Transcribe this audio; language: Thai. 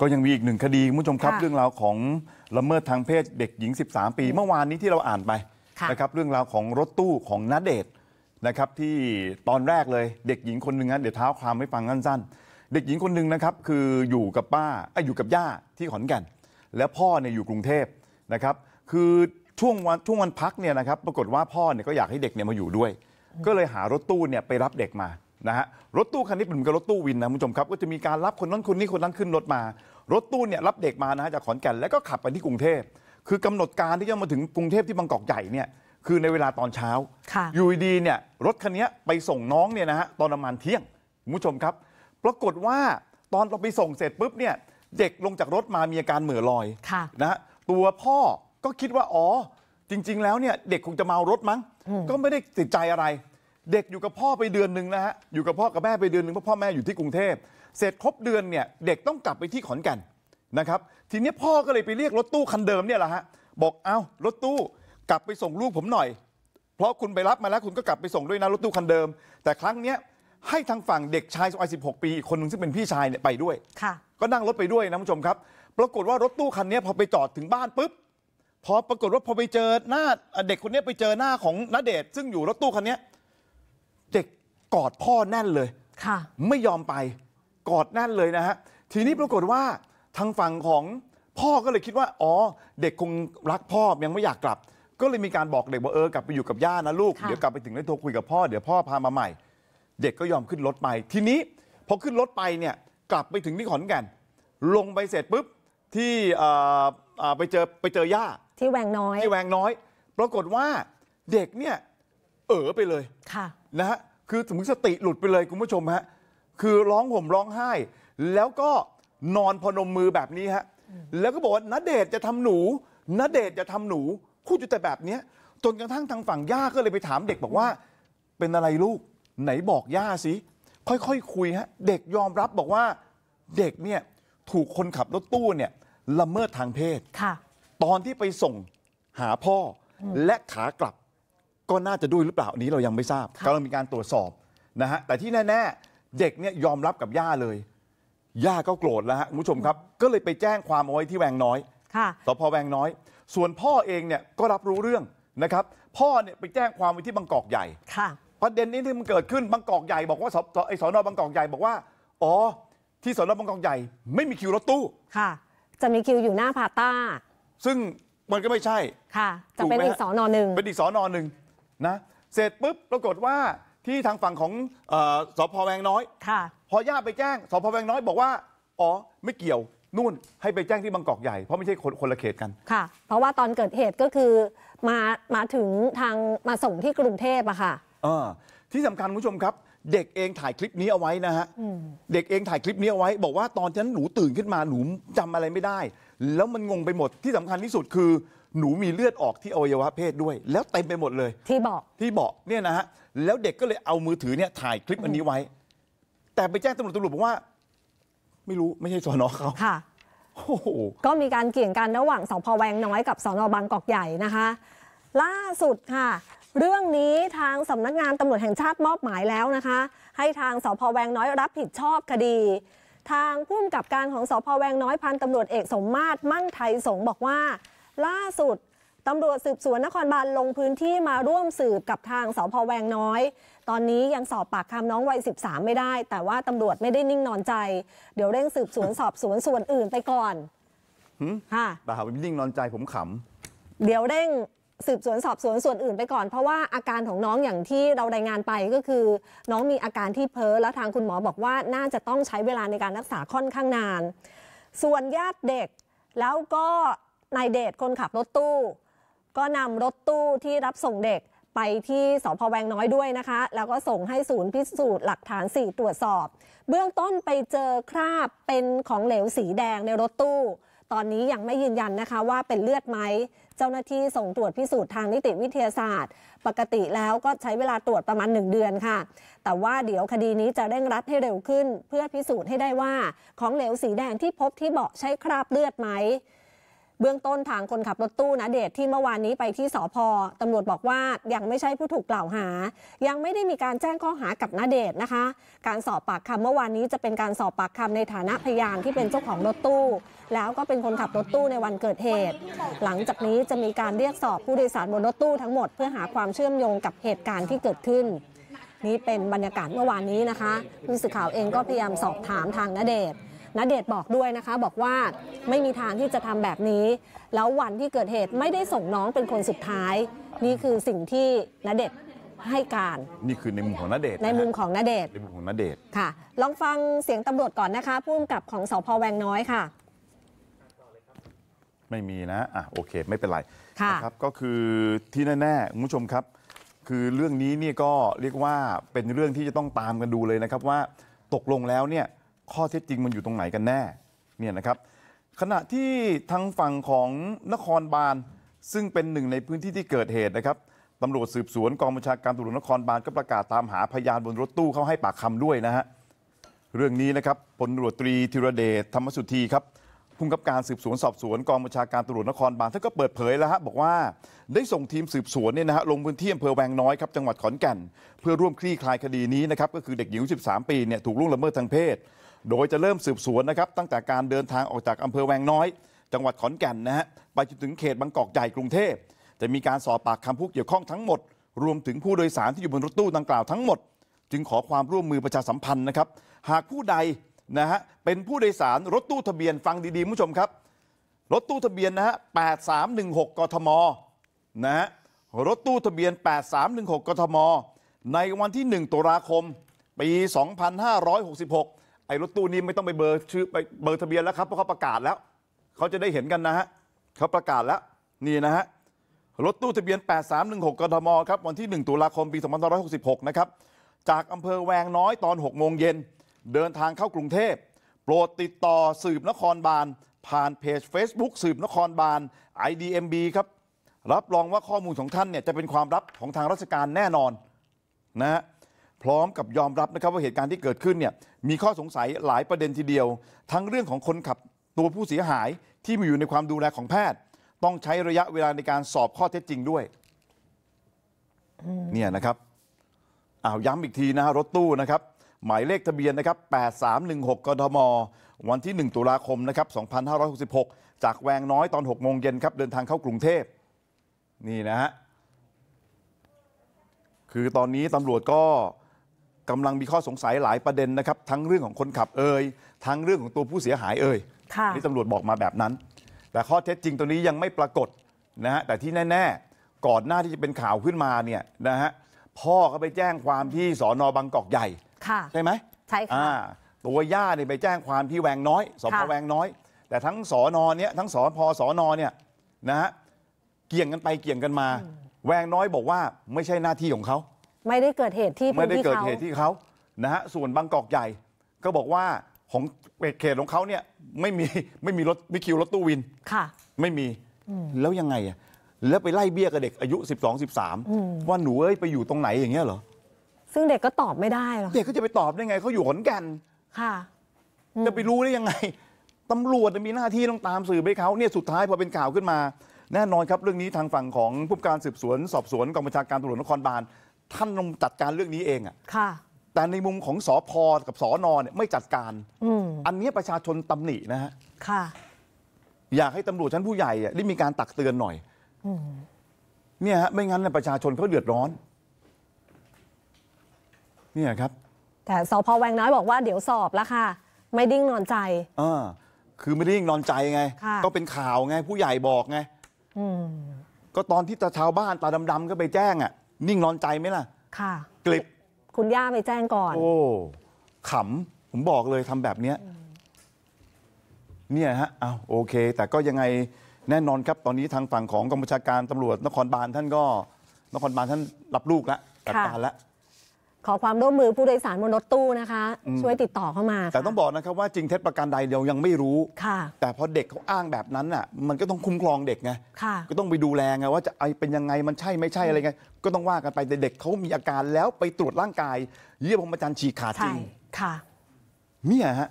ก็ยังมีอีกหนึ่งคดีคุณผู้ชมครับเรื่องราวของละเมิดทางเพศเด็กหญิง 13 ปีเมื่อวานนี้ที่เราอ่านไปนะครับเรื่องราวของรถตู้ของนัดเดทนะครับที่ตอนแรกเลยเด็กหญิงคนหนึ่งนะเดี๋ยวเท้าความให้ฟังสั้นๆเด็กหญิงคนหนึ่งนะครับคืออยู่กับป้าออยู่กับย่าที่ขอนแก่นแล้วพ่อเนี่ยอยู่กรุงเทพนะครับคือช่วงวันช่วงวันพักเนี่ยนะครับปรากฏว่าพ่อเนี่ยก็อยากให้เด็กเนี่ยมาอยู่ด้วย ก็เลยหารถตู้เนี่ยไปรับเด็กมานะฮะรถตู้คันนี้เป็นเหมือนกับรถตู้วินนะคุณผู้ชมครับ ก็จะมีการรับคนนั้นคนนี้คนนั้นขึ้นรถมา รถตู้เนี่ยรับเด็กมานะฮะจากขอนแก่นแล้วก็ขับไปที่กรุงเทพคือกำหนดการที่จะมาถึงกรุงเทพที่บางกอกใหญ่เนี่ยคือในเวลาตอนเช้าอยู่ดีเนี่ยรถคันนี้ไปส่งน้องเนี่ยนะฮะตอนประมาณเที่ยงคุณผู้ชมครับ ปรากฏว่าตอนเราไปส่งเสร็จปุ๊บเนี่ยเด็กลงจากรถมามีอาการเหมือลอยนะฮะตัวพ่อก็คิดว่าอ๋อ จริง ๆ แล้วเนี่ยเด็กคงจะเมารถมั้งก็ไม่ได้ติดใจอะไรเด็กอยู่กับพ่อไปเดือนหนึ่งนะฮะ อยู่กับพ่อกับแม่ไปเดือนหนึ่งเพราะพ่อแม่อยู่ที่กรุงเทพ เสร็จครบเดือนเนี่ย เด็กต้องกลับไปที่ขอนแก่นนะครับ ทีนี้พ่อก็เลยไปเรียกรถตู้คันเดิมเนี่ยแหละฮะ บอกเอา้ารถตู้กลับไปส่งลูกผมหน่อย เพราะคุณไปรับมาแล้วคุณก็กลับไปส่งด้วยนะรถตู้คันเดิม แต่ครั้งเนี้ยให้ทางฝั่งเด็กชายวัยหกปีคนหนึ่งซึ่งเป็นพี่ชายเนี่ยไปด้วยก็นั่งรถไปด้วยนะผู้ชมครับ ปรากฏว่ารถตู้คันนี้พอไปจอดถึงบ้านปุ๊บ พอปรากฏว่าพอไปเจอหน้า เด็กคนนี้ไปเจอหน้าของนเดชซึ่งอยู่รถตู้คันนี้กอดพ่อแน่นเลยค่ะ ไม่ยอมไปกอดแน่นเลยนะฮะทีนี้ปรากฏว่าทางฝั่งของพ่อก็เลยคิดว่าอ๋อเด็กคงรักพ่อยังไม่อยากกลับ ก็เลยมีการบอกเด็กว่าเออกลับไปอยู่กับย่านะลูกเดี๋ยวกลับไปถึงได้โทรคุยกับพ่อ เดี๋ยวพ่อพามาใหม่ เด็กก็ยอมขึ้นรถไป ทีนี้พอขึ้นรถไปเนี่ยกลับไปถึงที่ขอนแก่นลงไปเสร็จปุ๊บที่ไปเจอไปเจอย่าที่แหวงน้อยที่แหวงน้อย ปรากฏว่าเด็กเนี่ยเออไปเลยค่ะนะฮะคือสมมติสติหลุดไปเลยคุณผู้ชมฮะ คือร้องห่มร้องไห้ แล้วก็นอนพนมมือแบบนี้ฮะ แล้วก็บอกว่าณเดชจะทำหนูณเดชจะทำหนูพูดอยู่แต่แบบเนี้ยจนกระทั่งทางฝั่งย่าก็เลยไปถามเด็กบอกว่าเป็นอะไรลูกไหนบอกย่าสิ ค่อยๆคคุยฮะ เด็กยอมรับบอกว่าเด็กเนี่ยถูกคนขับรถตู้เนี่ยละเมิดทางเพศตอนที่ไปส่งหาพ่อและขากลับก็น่าจะด้วยหรือเปล่านี้เรายังไม่ทราบกำลังมีการตรวจสอบนะฮะแต่ที่แน่ๆ เด็กเนี่ยยอมรับกับย่าเลยย่าก็โกรธแล้วฮะคุณผู้ชมครับ ก็เลยไปแจ้งความเอาไว้ที่แวงน้อยสพแวงน้อย ส่วนพ่อเองเนี่ยก็รับรู้เรื่องนะครับพ่อเนี่ยไปแจ้งความไว้ที่บางกอกใหญ่ค่ะประเด็นนี้ที่มันเกิดขึ้นบางกอกใหญ่บอกว่าสไอสอนอบางกอกใหญ่บอกว่าอ๋อที่สอนอบางกอกใหญ่ไม่มีคิวรถตู้ค่ะ จะมีคิวอยู่หน้าพาต้า ซึ่งมันก็ไม่ใช่ค่ะจะเป็นอีกสอนอหนึ่งเป็นอีกสอนอหนึ่งนะเสร็จปุ๊บปรากฏว่าที่ทางฝั่งของออสพแวงน้อยค่ะ พอญาติไปแจ้งสพแวงน้อย บอกว่า อ๋อไม่เกี่ยวนู่นให้ไปแจ้งที่บางกอกใหญ่เพราะไม่ใช่คนคนละเขตกันค่ะ เพราะว่าตอนเกิดเหตุก็คือมามาถึงทางมาส่งที่กรุงเทพอะค่ะเออที่สำคัญคุณผู้ชมครับ เด็กเองถ่ายคลิปนี้เอาไว้นะฮะเด็กเองถ่ายคลิปนี้เอาไว้ บอกว่าตอนฉันหนูตื่นขึ้นมาหนูจำอะไรไม่ได้ แล้วมันงงไปหมดที่สำคัญที่สุดคือหนูมีเลือดออกที่อวัยวะเพศด้วย แล้วเต็มไปหมดเลย ที่เบาะที่เบาะเนี่ยนะฮะแล้วเด็กก็เลยเอามือถือเนี่ยถ่ายคลิปอันนี้ไว้ แต่ไปแจ้งตำรวจตำรวจบอกว่า ไม่รู้ไม่ใช่สอนอเขาค่ะโอ้โหก็มีการเกี่ยงกันระหว่างสพแวงน้อยกับสนบางกอกใหญ่นะคะ ล่าสุดค่ะ เรื่องนี้ทางสำนักงานตำรวจแห่งชาติมอบหมายแล้วนะคะ ให้ทางสพแวงน้อยรับผิดชอบคดี ทางผู้กำกับการของสพแวงน้อยพันตำรวจเอกสมมาตรมั่งไทยสงบอกว่าล่าสุดตำรวจสืบสวนนครบาลลงพื้นที่มาร่วมสืบกับทางสพแวงน้อย ตอนนี้ยังสอบปากคำน้องวัย13 ไม่ได้ แต่ว่าตำรวจไม่ได้นิ่งนอนใจ เดี๋ยวเร่งสืบสวนสอบสวนส่วนอื่นไปก่อนค่ะแต่หาไม่นิ่งนอนใจผมขำ เดี๋ยวเร่งสืบสวนสอบสวนส่วนอื่นไปก่อน เพราะว่าอาการของน้องอย่างที่เรารายงานไปก็คือ น้องมีอาการที่เพ้อ แล้วทางคุณหมอบอกว่าน่าจะต้องใช้เวลาในการรักษาค่อนข้างนาน ส่วนญาติเด็ก แล้วก็นายเดชคนขับรถตู้ ก็นำรถตู้ที่รับส่งเด็กไปที่สพแวงน้อยด้วยนะคะ แล้วก็ส่งให้ศูนย์พิสูจน์หลักฐาน 4ตรวจสอบ เบื้องต้นไปเจอคราบเป็นของเหลวสีแดงในรถตู้ ตอนนี้ยังไม่ยืนยันนะคะว่าเป็นเลือดไหมเจ้าหน้าที่ส่งตรวจพิสูจน์ทางนิติวิทยาศาสตร์ ปกติแล้วก็ใช้เวลาตรวจประมาณ 1 เดือนค่ะ แต่ว่าเดี๋ยวคดีนี้จะเร่งรัดให้เร็วขึ้น เพื่อพิสูจน์ให้ได้ว่า ของเหลวสีแดงที่พบที่เบาะใช้คราบเลือดไหมเบื้องต้นทางคนขับรถตู้นะเดชที่เมื่อวานนี้ไปที่สอพอตำรวจบอกว่ายังไม่ใช่ผู้ถูกกล่าวหา ยังไม่ได้มีการแจ้งข้อหากับนาเดชนะคะ การสอบปากคำเมื่อวานนี้ จะเป็นการสอบปากคำในฐานะพยานที่เป็นเจ้าของรถตู้ แล้วก็เป็นคนขับรถตู้ในวันเกิดเหตุ หลังจากนี้จะมีการเรียกสอบผู้โดยสารบนรถตู้ทั้งหมดเพื่อหาความเชื่อมโยงกับเหตุการณ์ที่เกิดขึ้น นี่เป็นบรรยากาศเมื่อวานนี้นะคะผู้สื่อข่าวเองก็พยายามสอบถามทางนาเดชณเดชบอกด้วยนะคะ บอกว่าไม่มีทางที่จะทำแบบนี้ แล้ววันที่เกิดเหตุไม่ได้ส่งน้องเป็นคนสุดท้าย นี่คือสิ่งที่ณเดชให้การ นี่คือในมุมของณเดชในมุมของณเดชในมุมของณเดชค่ะ ลองฟังเสียงตำรวจก่อนนะคะพุ่กกับของสพแวงน้อยค่ะไม่มีนะอ่ะโอเค ไม่เป็นไรนะครับก็คือที่แน่ๆคุณผู้ชมครับ คือเรื่องนี้เนี่ยก็เรียกว่าเป็นเรื่องที่จะต้องตามกันดูเลยนะครับว่าตกลงแล้วเนี่ยข้อเท็จจริงมันอยู่ตรงไหนกันแน่เนี่ยนะครับขณะที่ทางฝั่งของนครบาลซึ่งเป็นหนึ่งในพื้นที่ที่เกิดเหตุนะครับตำรวจสืบสวนกองบัญชาการตำรวจนครบาลก็ประกาศตามหาพยานบนรถตู้เข้าให้ปากคำด้วยนะฮะเรื่องนี้นะครับพลตรวจตรีธีรเดชธรรมสุธีครับผู้กับการสืบสวน สอบสวนกองบัญชาการตำรวจนครบาลท่านก็เปิดเผยแล้วฮะบอกว่าได้ส่งทีมสืบสวนเนี่ยนะฮะลงพื้นที่อำเภอแวงน้อยครับจังหวัดขอนแก่นเพื่อร่วมคลี่คลายคดีนี้นะครับก็คือเด็กหญิง13ปีเนี่ยถูกล่วงละเมิดทางเพศโดยจะเริ่มสืบสวนนะครับตั้งแต่การเดินทางออกจากอำเภอแวงน้อย จังหวัดขอนแก่นนะฮะไปจนถึงเขตบางกอกใหญ่กรุงเทพจะมีการสอบปากคำผู้เกี่ยวข้องทั้งหมด รวมถึงผู้โดยสารที่อยู่บนรถตู้ดังกล่าวทั้งหมด จึงขอความร่วมมือประชาสัมพันธ์นะครับหากผู้ใดนะฮะเป็นผู้โดยสารรถตู้ทะเบียนฟังดีๆผู้ชมครับรถตู้ทะเบียนนะฮะ8316 กทมนะฮะรถตู้ทะเบียน 8316 กทม ในวันที่1ตุลาคมปี 2566อ้รถตู้นี้ไม่ต้องไปเบอร์ชื่อไปเบอร์ทะเบียนแล้วครับ เพราะเขาประกาศแล้ว เขาจะได้เห็นกันนะฮะเขาประกาศแล้ว นี่นะฮะรถตู้ทะเบียน 8316 กทมครับวันที่ 1 ตุลาคม ปี 2566 นะครับจากอำเภอแวงน้อยตอน 6 โมงเย็น เดินทางเข้ากรุงเทพ โปรดติดต่อสืบนครบาลผ่านเพจ Facebook สืบนครบาล IDMB ครับรับรองว่าข้อมูลของท่านเนี่ยจะเป็นความลับของทางราชการแน่นอนนะฮะพร้อมกับยอมรับนะครับว่าเหตุการณ์ที่เกิดขึ้นเนี่ย มีข้อสงสัยหลายประเด็นทีเดียว ทั้งเรื่องของคนขับตัวผู้เสียหายที่มาอยู่ในความดูแลของแพทย์ ต้องใช้ระยะเวลาในการสอบข้อเท็จจริงด้วย เนี่ยนะครับอ้าวย้ำอีกทีนะฮะรถตู้นะครับ หมายเลขทะเบียนนะครับ8316กทม วันที่ 1 ตุลาคมนะครับ2566 จากแวงน้อยตอน6โมงเย็นครับเดินทางเข้ากรุงเทพนี่นะฮะคือตอนนี้ตำรวจก็กำลังมีข้อสงสัยหลายประเด็นนะครับ ทั้งเรื่องของคนขับเอ่ยทั้งเรื่องของตัวผู้เสียหายเอ่ยนี่ตำรวจบอกมาแบบนั้นแต่ข้อเท็จจริงตัวนี้ยังไม่ปรากฏนะฮะแต่ที่แน่ ๆ ก่อนหน้าที่จะเป็นข่าวขึ้นมาเนี่ยนะฮะพ่อก็ไปแจ้งความที่สอนอบางกอกใหญ่ใช่ไหมใช่ค่ะตัวย่าเนี่ยไปแจ้งความที่แวงน้อยสอพแวงน้อย แต่ทั้งสอนอเนี่ยทั้งสอพอสอนอเนี่ยนะฮะเกี่ยงกันไปเกี่ยงกันมา แวงน้อยบอกว่าไม่ใช่หน้าที่ของเขาไม่ได้เกิดเหตุที่ไม่ได้เกิดเหตุที่เขานะฮะส่วนบางกอกใหญ่ ก็บอกว่าของเขตของเขาเนี่ยไม่มีไม่มีรถไม่คิวรถตู้วินค่ะ ไม่มีแล้วยังไงอ่ะแล้วไปไล่เบี้ยกับเด็กอายุ 12 13ว่าหนูเอ้ยไปอยู่ตรงไหนอย่างเงี้ยเหรอซึ่งเด็กก็ตอบไม่ได้หรอเด็กก็จะไปตอบได้ไงเขาอยู่ขนกันค่ะจะไปรู้ได้ยังไงตำรวจมีหน้าที่ต้องตามสืบไปเขาเนี่ยสุดท้ายพอเป็นข่าวขึ้นมา แน่นอนครับ เรื่องนี้ทางฝั่งของผู้การสืบสวนสอบสวนกองบัญชาการตำรวจนครบาลท่านลงจัดการเรื่องนี้เอง อ่ะ่ะ แต่ในมุมของสอพอกับสอนอเนี่ยไม่จัดการอันนี้ประชาชนตำหนินะฮะอยากให้ตำรวจชั้นผู้ใหญ่ได้มีการตักเตือนหน่อยเนี่ยฮะไม่งั้นประชาชนเขาเดือดร้อน เนี่ยครับ แต่สพแวงน้อยบอกว่า เดี๋ยวสอบแล้วค่ะ ไม่ดิ้งนอนใจอ่าคือไม่ดิ้งนอนใจไง ก็เป็นข่าวไง ผู้ใหญ่บอกไงก็ตอนที่ตาชาวบ้านตาดำๆก็ไปแจ้งอ่ะนิ่งนอนใจไหมล่ะ ค่ะ กลิบ คุณย่าไปแจ้งก่อน โอ้ ขำ ผมบอกเลยทำแบบเนี้ย เนี่ยฮะเอาโอเค แต่ก็ยังไงแน่นอนครับ ตอนนี้ทางฝั่งของกองบัญชาการตำรวจ นครบาลท่านก็ นครบาลท่านรับลูกแล้วตัดตาแล้วขอความร่วมมือผู้โดยสารบนรถตู้นะคะ ช่วยติดต่อเข้ามาแต่ต้องบอกนะครับว่าจริงเท็จประการใดเดียวยังไม่รู้ค่ะ แต่พอเด็กเขาอ้างแบบนั้นน่ะ มันก็ต้องคุ้มครองเด็กไงก็ต้องไปดูแลไงว่าจะเอเป็นยังไงมันใช่ไม่ใช่อะไรไงก็ต้องว่ากันไปแต่เด็กเขามีอาการแล้วไปตรวจร่างกายเยี่ยมพงศมจทร์ฉีกขาดจริงค่ะเนี่ยฮะ